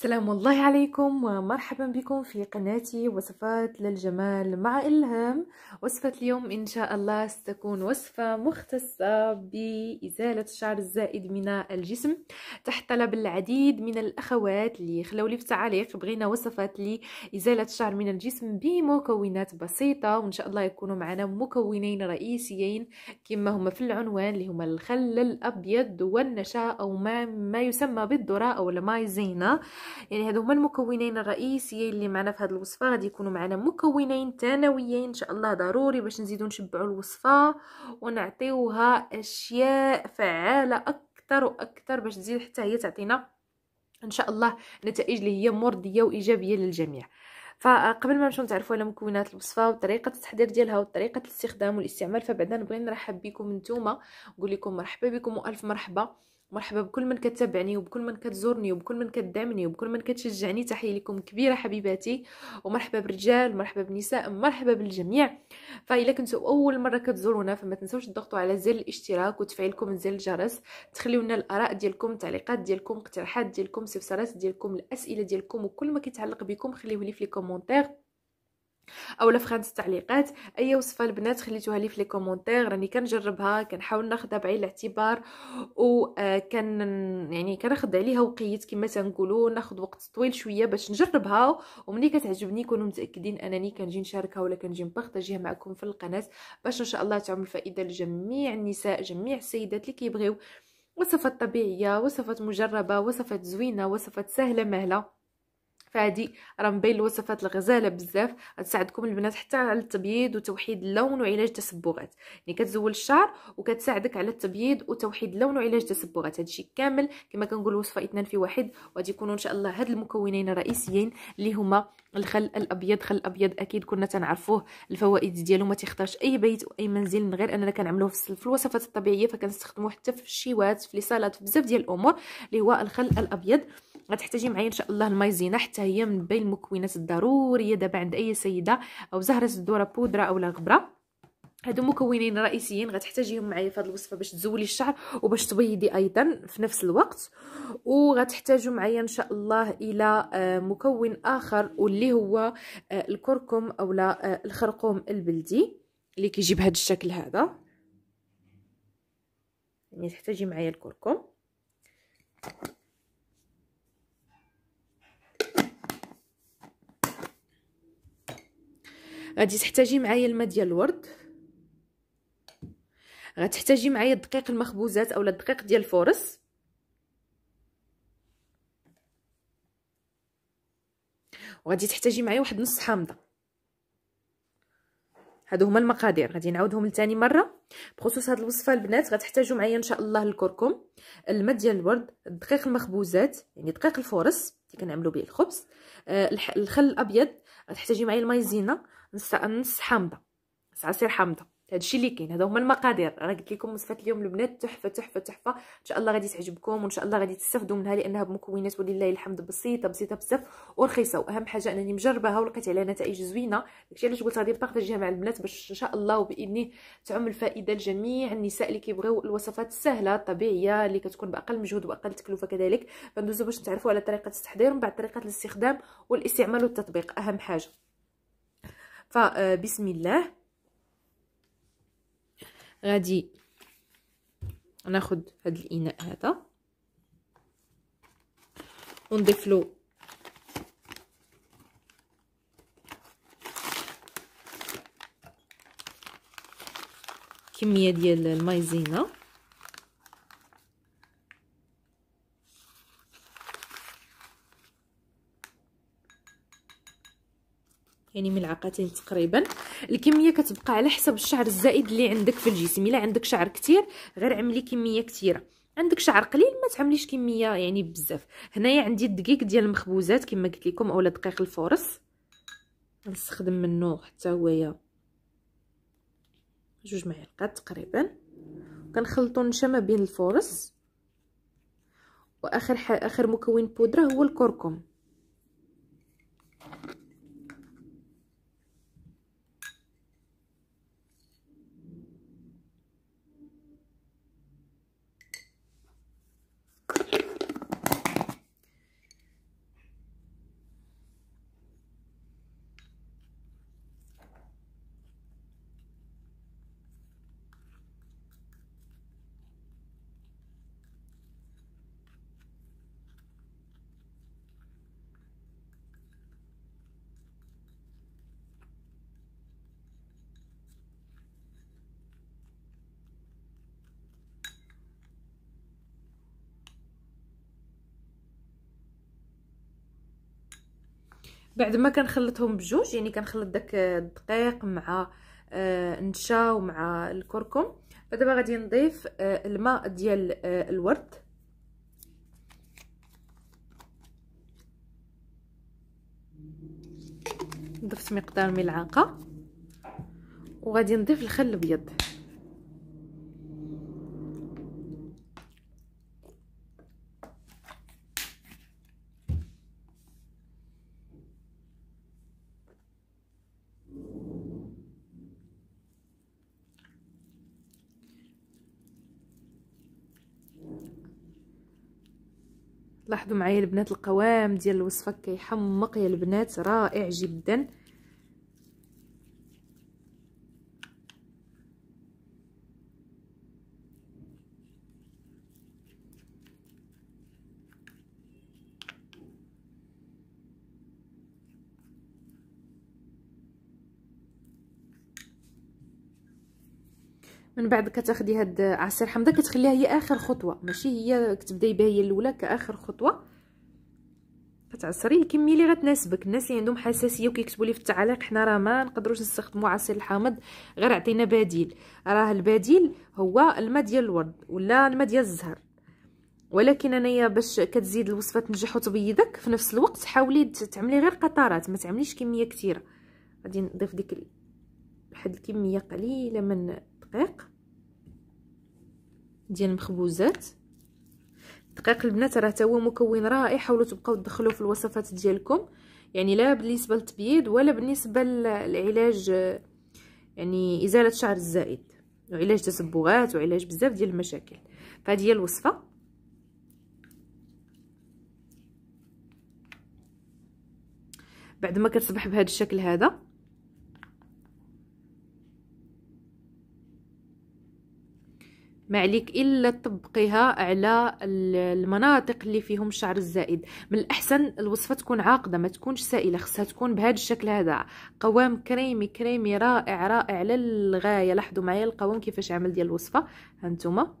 سلام الله عليكم ومرحبا بكم في قناتي وصفات للجمال مع إلهام وصفة اليوم إن شاء الله ستكون وصفة مختصة بإزالة الشعر الزائد من الجسم تحت طلب العديد من الأخوات اللي خلوا لي في التعاليق بغينا وصفات لإزالة الشعر من الجسم بمكونات بسيطة وإن شاء الله يكونوا معنا مكونين رئيسيين كما هما في العنوان اللي هما الخل الأبيض والنشا أو ما, ما يسمى بالذرة أو المايزينا يعني هادو هما المكونين الرئيسيين اللي معنا في هذه الوصفه غادي يكونوا معنا مكونين ثانويين ان شاء الله ضروري باش نزيدو نشبعوا الوصفه ونعطيوها اشياء فعاله اكثر واكثر باش تزيد حتى هي تعطينا ان شاء الله نتائج اللي هي مرضيه وايجابيه للجميع فقبل ما نمشيو نتعرفوا على مكونات الوصفه وطريقه التحضير ديالها وطريقه الاستخدام والاستعمال فبعدا نبغي نرحب بكم نتوما نقول لكم مرحبا بكم والف مرحبا مرحبا بكل من كتابعني وبكل من كتزورني وبكل من كتدعمني وبكل من كتشجعني تحيه لكم كبيره حبيباتي ومرحبا بالرجال مرحبا بالنساء مرحبا بالجميع فإلا كنتو اول مره كتزورونا فما تنسوش تضغطوا على زر الاشتراك وتفعيلكم زر الجرس تخليو لنا الاراء ديالكم التعليقات ديالكم اقتراحات ديالكم استفسارات ديالكم الاسئله ديالكم وكل ما كيتعلق بكم خليوه لي في لي كومونتير اولا في خانه التعليقات اي وصفه البنات خليتوها لي في لي كومونتير راني كنجربها كنحاول ناخذها بعين الاعتبار وكان آه، يعني كناخذ عليها وقيت كما تنقولوا ناخذ وقت طويل شويه باش نجربها وملي كتعجبني كونوا متاكدين انني كنجي نشاركها ولا كنجي نبارطاجيها معكم في القناه باش ان شاء الله تعمل فائده لجميع النساء جميع السيدات اللي كيبغيو وصفات طبيعيه وصفات مجربه وصفات زوينه وصفات سهله مهله فهادي راه مبين الوصفات الغزاله بزاف تساعدكم البنات حتى على التبييض وتوحيد اللون وعلاج التصبغات يعني كتزول الشعر وكتساعدك على التبييض وتوحيد اللون وعلاج التصبغات هادشي كامل كما كنقول وصفه اثنان في واحد وغادي يكونوا ان شاء الله هاد المكونين الرئيسيين اللي هما الخل الابيض خل الابيض اكيد كنا تنعرفوه الفوائد ديالو ما تيختارش اي بيت واي منزل من غير اننا كنعملوه في الوصفات الطبيعيه فكنستخدموه حتى في الشيوات في لي في بزاف ديال الامور اللي هو الخل الابيض غتحتاجي معايا ان شاء الله المايزينا حتى هي من بين المكونات الضروريه دابا عند اي سيده او زهره الذره بودره اولا غبره هادو مكونين رئيسيين غتحتاجيهم معايا في هذه الوصفه باش تزولي الشعر وباش تبيضي ايضا في نفس الوقت وغتحتاجوا معايا ان شاء الله الى آه، مكون اخر واللي هو آه، الكركم اولا آه، الخرقوم البلدي اللي كيجي بهذا الشكل هذا يعني تحتاجي معايا الكركم غادي تحتاجي معايا الماء ديال الورد غتحتاجي معايا الدقيق المخبوزات اولا الدقيق ديال الفورس وغادي تحتاجي معايا واحد نص حامضه هادو هما المقادير غادي نعاودهم لتاني مره بخصوص هاد الوصفه البنات غتحتاجوا معايا ان شاء الله الكركم الماء ديال الورد الدقيق المخبوزات يعني دقيق الفورس اللي كنعملو به الخبز آه الخل الابيض غتحتاجي معايا المايزينا نص نص حامضه نص عصير حامضه هادشي اللي كاين هذا هما المقادير راه قلت لكم وصفات اليوم البنات تحفه تحفه تحفه ان شاء الله غادي تعجبكم وان شاء الله غادي تستافدوا منها لانها بمكونات ولله الحمد بسيطه بسيطه بزاف ورخيصه واهم حاجه انني مجرباها ولقيت عليها نتائج زوينه داكشي علاش قلت غادي نبارطاجيها مع البنات باش ان شاء الله وباذنه تعم الفائده لجميع النساء اللي كيبغيو الوصفات السهله الطبيعيه اللي كتكون باقل مجهود واقل تكلفه كذلك فندوزو باش نتعرفوا على طريقه التحضير ومن بعد طريقه الاستخدام والاستعمال والتطبيق اهم حاجه فبسم آه، الله غادي ناخد هاد الاناء هذا ونضيف له كميه ديال المايزينا يعني ملعقتين تقريبا الكميه كتبقى على حسب الشعر الزائد اللي عندك في الجسم الا عندك شعر كتير غير عملي كميه كتيره عندك شعر قليل ما تعمليش كميه يعني بزاف هنايا عندي الدقيق ديال المخبوزات كما قلت لكم اولا دقيق الفورص نستخدم منه حتى هويا جوج معالقات تقريبا كنخلطو النشا ما بين الفورص واخر اخر مكون بودره هو الكركم بعد ما كنخلطهم بجوج يعني كنخلط داك الدقيق مع النشا آه، ومع الكركم فدابا غادي نضيف آه، الماء ديال آه، الورد ضفت مقدار ملعقه وغادي نضيف الخل الابيض لاحظوا معايا البنات القوام ديال الوصفه كيحمق يا البنات رائع جدا من بعد كتاخدي هاد عصير حمضه كتخليها هي اخر خطوه ماشي هي كتبداي بها هي الاولى كاخر خطوه كتعصريه الكميه اللي غتناسبك الناس اللي عندهم حساسيه وكيكتبوا لي في التعليق حنا راه ما نقدروش نستخدموا عصير الحامض غير عطينا بديل راه البديل هو الماء ديال الورد ولا الماء ديال الزهر ولكن انايا باش كتزيد الوصفه تنجح وتبيضك في نفس الوقت حاولي تعملي غير قطرات ما تعمليش كميه كثيره غادي نضيف ديك واحد الكميه قليله من الدقيق ديال المخبوزات دقيق البنات راه حتى هو مكون رائع حاولوا تبقاو تدخلوه في الوصفات ديالكم يعني لا بالنسبه للتبييض ولا بالنسبه للعلاج يعني ازاله الشعر الزائد وعلاج تسبغات وعلاج بزاف ديال المشاكل فهذه هي الوصفه بعد ما كتصبح بهذا الشكل هذا ما عليك الا تطبقيها على المناطق اللي فيهم الشعر الزائد من الاحسن الوصفه تكون عاقده ما تكونش سائله خصها تكون بهذا الشكل هذا قوام كريمي كريمي رائع رائع للغايه لاحظوا معايا القوام كيفاش عمل ديال الوصفه هانتوما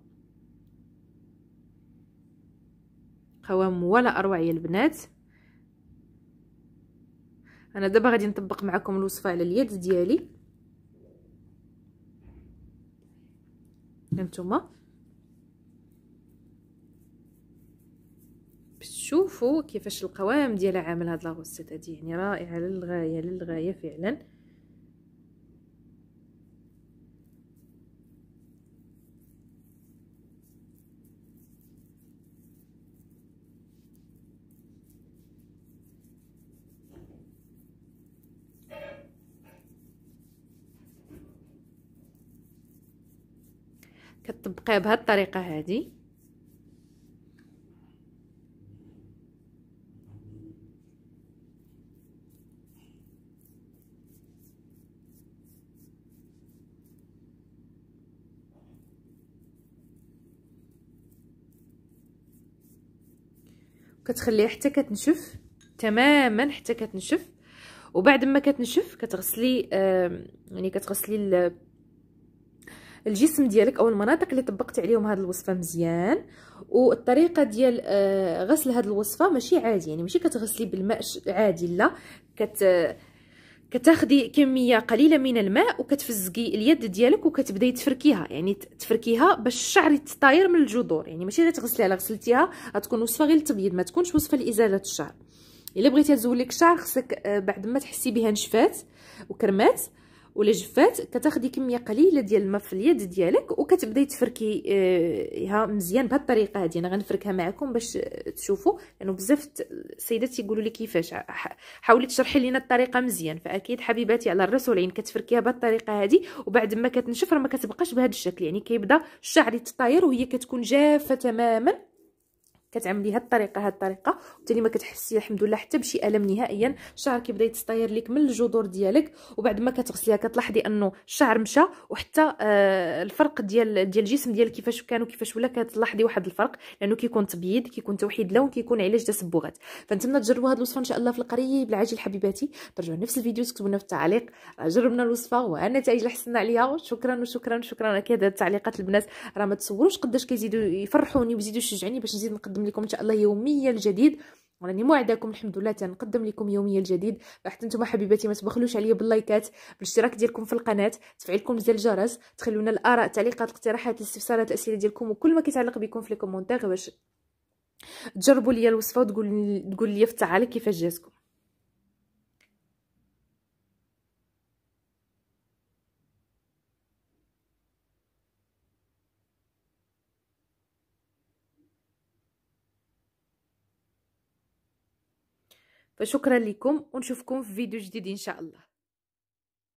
قوام ولا اروع يا البنات انا دابا غادي نطبق معكم الوصفه على اليد ديالي نتوما باش كيفاش القوام ديالها عامل هاد لاغوسيت هادي يعني رائعه للغايه للغايه فعلا كتطبقيها بهاد الطريقه هادي كتخليها حتى كتنشف تماما حتى كتنشف وبعد ما كتنشف كتغسلي آه يعني كتغسلي الجسم ديالك او المناطق اللي طبقتي عليهم هذه الوصفه مزيان والطريقه ديال آه، غسل هذه الوصفه ماشي عادي يعني ماشي كتغسلي بالماء عادي لا كت كتاخدي كميه قليله من الماء وكتفزقي اليد ديالك وكتبداي تفركيها يعني تفركيها باش الشعر يتطاير من الجذور يعني ماشي غير تغسلي على غسلتيها غتكون وصفه غير للتبييض ما تكونش وصفه لازاله الشعر الا بغيتي تزول لك الشعر خصك آه، بعد ما تحسي بها نشفات وكرمات ولا جفات كتاخدي كميه قليله ديال الماء في اليد ديالك وكتبداي تفركيها آه، مزيان بهذه الطريقه هذه انا غنفركها معكم باش تشوفوا لانه يعني بزاف السيدات يقولوا لي كيفاش حاولي تشرحي لينا الطريقه مزيان فاكيد حبيباتي على الراس والعين كتفركيها بهذه الطريقه هذه وبعد ما كتنشفر ما كتبقاش بهذا الشكل يعني كيبدا الشعر يتطاير وهي كتكون جافه تماما كتعملي هاد الطريقه هاد الطريقه وبالتالي ما كتحسي الحمد لله حتى بشي الم نهائيا الشعر كيبدا يتطاير لك من الجذور ديالك وبعد ما كتغسليها كتلاحظي انه الشعر مشى وحتى آه الفرق ديال ديال الجسم ديالك كيفاش كان وكيفاش ولا كتلاحظي واحد الفرق لانه كيكون تبييض كيكون توحيد لون كيكون علاج تسبغات فنتمنى تجربوا هاد الوصفه ان شاء الله في القريب العاجل حبيباتي ترجعوا نفس الفيديو تكتبوا لنا في التعليق جربنا الوصفه والنتائج اللي حصلنا عليها شكرا وشكرا شكرا اكيد هاد التعليقات البنات راه ما تصوروش قداش كيزيدوا يفرحوني ويزيدوا يشجعوني باش نزيد نقدم نقدم لكم ان شاء الله يوميا الجديد وراني موعداكم الحمد لله تنقدم لكم يوميا الجديد فحتى نتوما حبيباتي ما تبخلوش عليا باللايكات بالاشتراك ديالكم في القناه تفعيلكم زر الجرس تخلونا الاراء تعليقات الاقتراحات الاستفسارات الاسئله ديالكم وكل ما كيتعلق بكم في لي كومونتير باش تجربوا ليا الوصفه وتقول تقول ليا في التعاليق كيفاش جاتكم فشكرا لكم ونشوفكم في فيديو جديد ان شاء الله